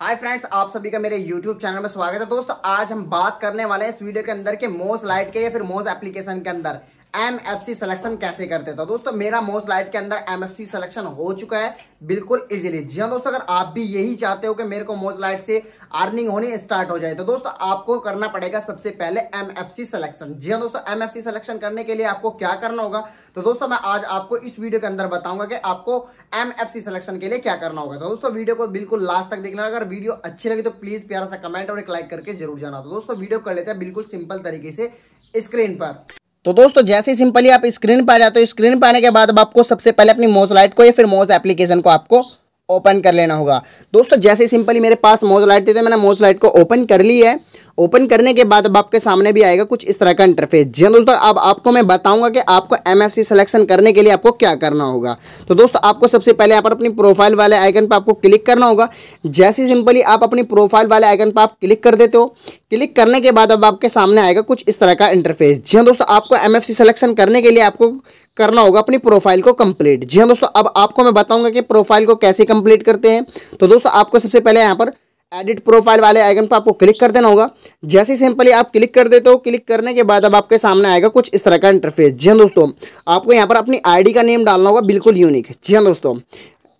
hi friends आप सभी का मेरे यूट्यूब चैनल में स्वागत है दोस्तों आज हम बात करने वाले हैं इस वीडियो के अंदर के मोस लाइट के या फिर मोस एप्लीकेशन के अंदर एम एफ सी सिलेक्शन कैसे करते थे तो दोस्तों मेरा मोस्ट लाइट के अंदर एम एफ सी सिलेक्शन हो चुका है बिल्कुल इजीली जी हाँ दोस्तों अगर आप भी यही चाहते हो कि मेरे को मोस्ट लाइट से अर्निंग होनी स्टार्ट हो जाए तो दोस्तों आपको करना पड़ेगा सबसे पहले एम एफ सी सिलेक्शन जी हाँ दोस्तों एम एफ सी सिलेक्शन करने के लिए आपको क्या करना होगा तो दोस्तों मैं आज आपको इस वीडियो के अंदर बताऊंगा कि आपको एम एफ सी सिलेक्शन के लिए क्या करना होगा तो दोस्तों वीडियो को बिल्कुल लास्ट तक देखना अगर वीडियो अच्छी लगी तो प्लीज प्यारा सा कमेंट और एक लाइक करके जरूर जाना तो दोस्तों वीडियो कर लेते हैं बिल्कुल सिंपल तरीके से स्क्रीन पर तो दोस्तों जैसे ही सिंपली आप स्क्रीन पर आ जाते हो स्क्रीन पर आने के बाद अब आपको सबसे पहले अपनी मोज लाइट को या फिर मोज एप्लीकेशन को आपको ओपन कर लेना होगा दोस्तों जैसे सिंपली मेरे पास मोज लाइट थी तो मैंने मोज लाइट को ओपन कर ली है ओपन करने के बाद अब आपके सामने भी आएगा कुछ इस तरह का इंटरफेस जी दोस्तों अब आपको मैं बताऊंगा कि आपको एम सिलेक्शन करने के लिए आपको क्या करना होगा तो दोस्तों आपको सबसे पहले यहाँ पर अपनी प्रोफाइल वाले आइकन पर आपको क्लिक करना होगा जैसे सिंपली आप अपनी प्रोफाइल वाले आइकन पर आप क्लिक कर देते हो क्लिक करने के बाद अब आपके सामने आएगा कुछ इस तरह का इंटरफेस जी हाँ दोस्तों आपको एम सिलेक्शन करने के लिए आपको करना होगा अपनी प्रोफाइल को कंप्लीट जी हाँ दोस्तों अब आपको मैं बताऊंगा कि प्रोफाइल को कैसे कंप्लीट करते हैं तो दोस्तों आपको सबसे पहले यहाँ पर एडिट प्रोफाइल वाले आइकन पर आपको क्लिक कर देना होगा जैसे ही सिंपली आप क्लिक कर देते हो क्लिक करने के बाद अब आपके सामने आएगा कुछ इस तरह का इंटरफेस जी हाँ दोस्तों आपको यहाँ पर अपनी आईडी का नेम डालना होगा बिल्कुल यूनिक जी हाँ दोस्तों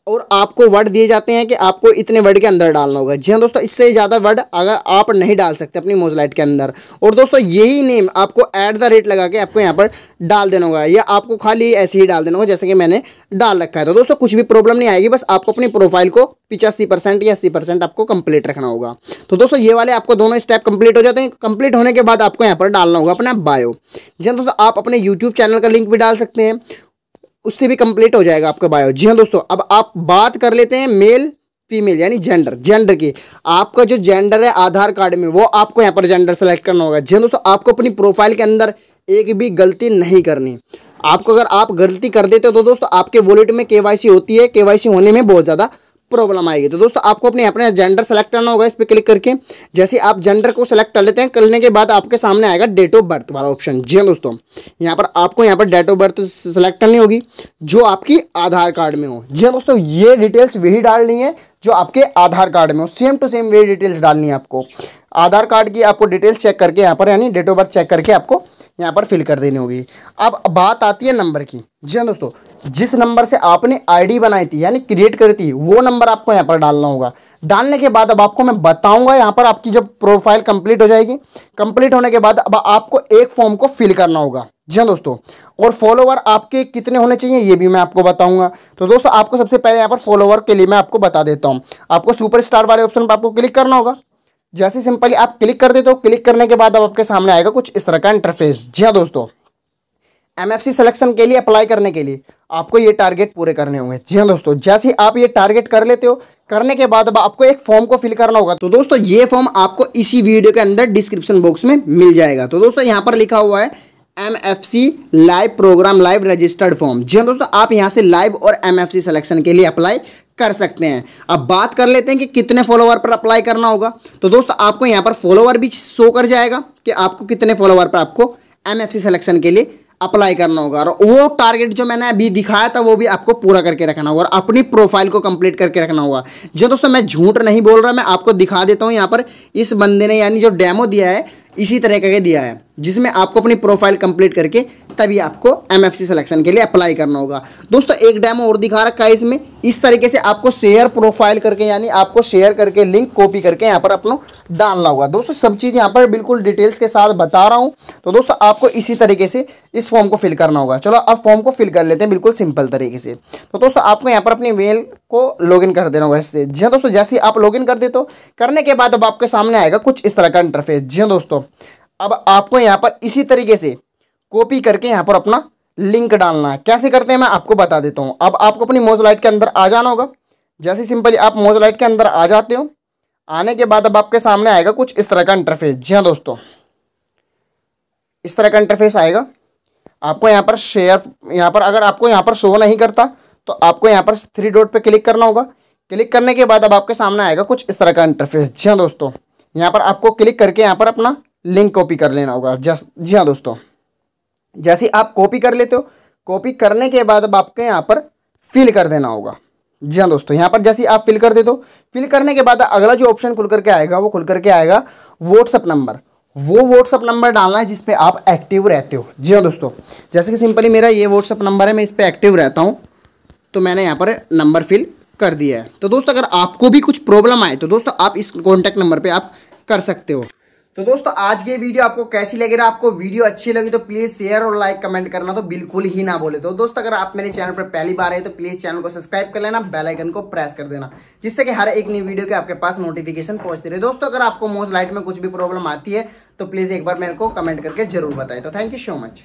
और आपको वर्ड दिए जाते हैं कि आपको इतने वर्ड के अंदर डालना होगा जी हाँ दोस्तों इससे ज़्यादा वर्ड अगर आप नहीं डाल सकते अपनी मोजलाइट के अंदर और दोस्तों यही नेम आपको ऐट द रेट लगा के आपको यहाँ पर डाल देना होगा या आपको खाली ऐसे ही डाल देना होगा जैसे कि मैंने डाल रखा है तो दोस्तों कुछ भी प्रॉब्लम नहीं आएगी बस आपको अपनी प्रोफाइल को पिचासी परसेंट या अस्सी परसेंट आपको कंप्लीट रखना होगा तो दोस्तों ये वाले आपको दोनों स्टेप कंप्लीट हो जाते हैं कंप्लीट होने के बाद आपको यहाँ पर डालना होगा अपना बायो जी हाँ दोस्तों आप अपने यूट्यूब चैनल का लिंक भी डाल सकते हैं उससे भी कंप्लीट हो जाएगा आपका बायो जी हाँ दोस्तों अब आप बात कर लेते हैं मेल फीमेल यानी जेंडर जेंडर की आपका जो जेंडर है आधार कार्ड में वो आपको यहाँ पर जेंडर सेलेक्ट करना होगा जी हाँ दोस्तों आपको अपनी प्रोफाइल के अंदर एक भी गलती नहीं करनी आपको अगर आप गलती कर देते हो तो दोस्तों आपके वॉलेट में केवाईसी होती है केवाईसी होने में बहुत ज़्यादा प्रॉब्लम आएगी तो दोस्तों आपको अपने अपने जेंडर सेलेक्ट करना होगा इस पर क्लिक करके जैसे आप जेंडर को सेलेक्ट कर लेते हैं करने के बाद आपके सामने आएगा डेट ऑफ बर्थ वाला ऑप्शन जी हाँ दोस्तों यहाँ पर आपको यहाँ पर डेट ऑफ बर्थ सेलेक्ट करनी होगी जो आपकी आधार कार्ड में हो जी हाँ दोस्तों ये डिटेल्स वही डालनी है जो आपके आधार कार्ड में हो सेम टू सेम वही डिटेल्स डालनी है आपको आधार कार्ड की आपको डिटेल्स चेक करके यहाँ पर यानी डेट ऑफ बर्थ चेक करके आपको यहाँ पर फिल कर देनी होगी अब बात आती है नंबर की जी हाँ दोस्तों जिस नंबर से आपने आईडी बनाई थी यानी क्रिएट करी थी वो नंबर आपको यहाँ पर डालना होगा डालने के बाद अब आपको मैं बताऊंगा यहाँ पर आपकी जब प्रोफाइल कंप्लीट हो जाएगी कंप्लीट होने के बाद अब आपको एक फॉर्म को फिल करना होगा जी हाँ दोस्तों और फॉलोवर आपके कितने होने चाहिए ये भी मैं आपको बताऊंगा तो दोस्तों आपको सबसे पहले यहाँ पर फॉलोवर के लिए मैं आपको बता देता हूँ आपको सुपर स्टार वाले ऑप्शन पर आपको क्लिक करना होगा जैसे सिंपली आप क्लिक कर देते हो क्लिक करने के बाद अब आपके सामने आएगा कुछ इस तरह का इंटरफेस जी हाँ दोस्तों एम एफ सिलेक्शन के लिए अप्लाई करने के लिए आपको ये टारगेट पूरे करने होंगे जी हाँ दोस्तों जैसे आप ये टारगेट कर लेते हो करने के बाद अब आपको एक फॉर्म को फिल करना होगा तो दोस्तों ये फॉर्म आपको इसी वीडियो के अंदर डिस्क्रिप्शन बॉक्स में मिल जाएगा तो दोस्तों यहाँ पर लिखा हुआ है M F C live program live registered form जी हाँ दोस्तों आप यहाँ से लाइव और एम एफ सी सिलेक्शन के लिए अप्लाई कर सकते हैं अब बात कर लेते हैं कि कितने फॉलोवर पर अप्लाई करना होगा तो दोस्तों आपको यहाँ पर फॉलोवर भी शो कर जाएगा कि आपको कितने फॉलोवर पर आपको एम एफ सी सिलेक्शन के लिए अप्लाई करना होगा और वो टारगेट जो मैंने अभी दिखाया था वो भी आपको पूरा करके रखना होगा और अपनी प्रोफाइल को कंप्लीट करके रखना होगा जो दोस्तों मैं झूठ नहीं बोल रहा मैं आपको दिखा देता हूँ यहाँ पर इस बंदे ने यानी जो डेमो दिया है इसी तरह का दिया है जिसमें आपको अपनी प्रोफाइल कंप्लीट करके तभी आपको एम एफ सिलेक्शन के लिए अप्लाई करना होगा दोस्तों एक डैमो और दिखा रखा है इसमें इस तरीके से आपको शेयर प्रोफाइल करके यानी आपको शेयर करके लिंक कॉपी करके यहाँ पर अपना डालना होगा दोस्तों सब चीज़ यहाँ पर बिल्कुल डिटेल्स के साथ बता रहा हूँ तो दोस्तों आपको इसी तरीके से इस फॉर्म को फिल करना होगा चलो अब फॉर्म को फिल कर लेते हैं बिल्कुल सिंपल तरीके से तो दोस्तों आपको यहाँ पर अपनी मेल को लॉगिन कर देना होगा इससे जी हाँ दोस्तों जैसे आप लॉगिन कर दे तो करने के बाद अब आपके सामने आएगा कुछ इस तरह का इंटरफेस जी हाँ दोस्तों अब आपको यहाँ पर इसी तरीके से कॉपी करके यहाँ पर अपना लिंक डालना है कैसे करते हैं मैं आपको बता देता हूँ अब आपको अपनी मोज लाइट के अंदर आ जाना होगा जैसे सिंपली आप मोज लाइट के अंदर आ जाते हो आने के बाद अब आपके सामने आएगा कुछ इस तरह का इंटरफेस जी हाँ दोस्तों इस तरह का इंटरफेस आएगा आपको यहाँ पर शेयर यहाँ पर अगर आपको यहाँ पर शो नहीं करता तो आपको यहाँ पर थ्री डॉट पे क्लिक करना होगा क्लिक करने के बाद अब आपके सामने आएगा कुछ इस तरह का इंटरफेस जी हाँ दोस्तों यहाँ पर आपको क्लिक करके यहाँ पर अपना लिंक कॉपी कर लेना होगा जस्ट जी हाँ दोस्तों जैसे आप कॉपी कर लेते हो कॉपी करने के बाद अब आपके यहाँ पर फिल कर देना होगा जी हाँ दोस्तों यहाँ पर जैसे आप फिल कर दे दो फिल करने के बाद अगला जो ऑप्शन खुल करके आएगा वो खुल करके आएगा व्हाट्सअप नंबर वो व्हाट्सअप नंबर डालना है जिसपे आप एक्टिव रहते हो जी हाँ दोस्तों जैसे कि सिंपली मेरा ये व्हाट्सअप नंबर है मैं इस पर एक्टिव रहता हूँ तो मैंने यहाँ पर नंबर फिल कर दिया है तो दोस्तों अगर आपको भी कुछ प्रॉब्लम आए तो दोस्तों आप इस कॉन्टैक्ट नंबर पर आप कर सकते हो तो दोस्तों आज की वीडियो आपको कैसी लगी रहा आपको वीडियो अच्छी लगी तो प्लीज शेयर और लाइक कमेंट करना तो बिल्कुल ही ना बोले तो दोस्तों अगर आप मेरे चैनल पर पहली बार आए तो प्लीज चैनल को सब्सक्राइब कर लेना बेल आइकन को प्रेस कर देना जिससे कि हर एक नई वीडियो के आपके पास नोटिफिकेशन पहुंचती रहे दोस्तों अगर आपको मोज लाइट में कुछ भी प्रॉब्लम आती है तो प्लीज एक बार मेरे को कमेंट करके जरूर बताए तो थैंक यू सो मच